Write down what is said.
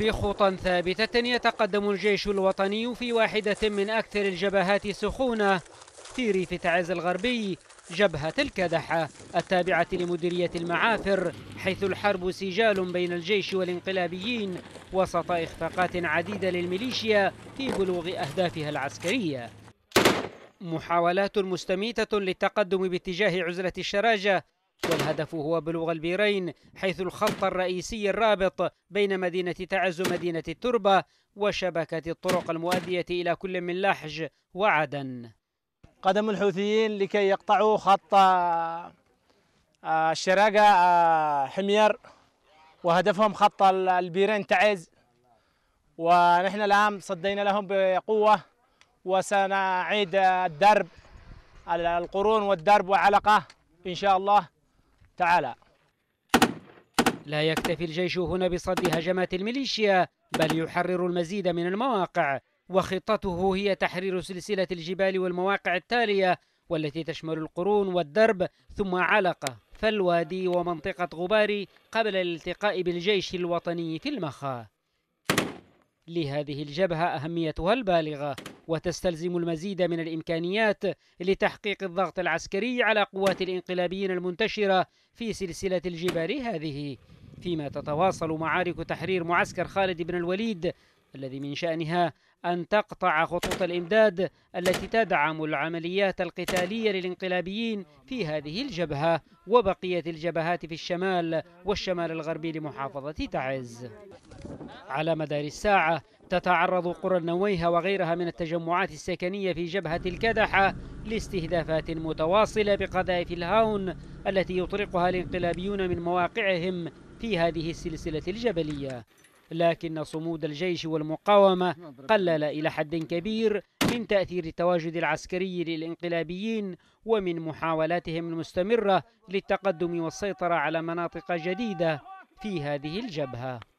بخطى ثابتة يتقدم الجيش الوطني في واحدة من أكثر الجبهات سخونة في ريف تعز الغربي جبهة الكدحة التابعة لمديرية المعافر حيث الحرب سجال بين الجيش والانقلابيين وسط إخفاقات عديدة للميليشيا في بلوغ أهدافها العسكرية محاولات مستميتة للتقدم باتجاه عزلة الشراجة والهدف هو بلوغ البيرين حيث الخط الرئيسي الرابط بين مدينة تعز ومدينة التربة وشبكة الطرق المؤدية إلى كل من لحج وعدن قدم الحوثيين لكي يقطعوا خط آه، الشراقة آه، حمير وهدفهم خط البيرين تعز ونحن الآن صدينا لهم بقوة وسنعيد الدرب القرون والدرب وعلقة إن شاء الله تعالى لا يكتفي الجيش هنا بصد هجمات الميليشيا بل يحرر المزيد من المواقع وخطته هي تحرير سلسلة الجبال والمواقع التالية والتي تشمل القرون والدرب ثم علقة فالوادي ومنطقة غباري قبل الالتقاء بالجيش الوطني في المخا لهذه الجبهة أهميتها البالغة وتستلزم المزيد من الإمكانيات لتحقيق الضغط العسكري على قوات الإنقلابيين المنتشرة في سلسلة الجبال هذه فيما تتواصل معارك تحرير معسكر خالد بن الوليد الذي من شأنها أن تقطع خطوط الإمداد التي تدعم العمليات القتالية للانقلابيين في هذه الجبهة وبقية الجبهات في الشمال والشمال الغربي لمحافظة تعز على مدار الساعة تتعرض قرى النويه وغيرها من التجمعات السكنية في جبهة الكدحة لاستهدافات متواصلة بقذائف الهاون التي يطلقها الانقلابيون من مواقعهم في هذه السلسلة الجبلية لكن صمود الجيش والمقاومة قلل إلى حد كبير من تأثير التواجد العسكري للانقلابيين ومن محاولاتهم المستمرة للتقدم والسيطرة على مناطق جديدة في هذه الجبهة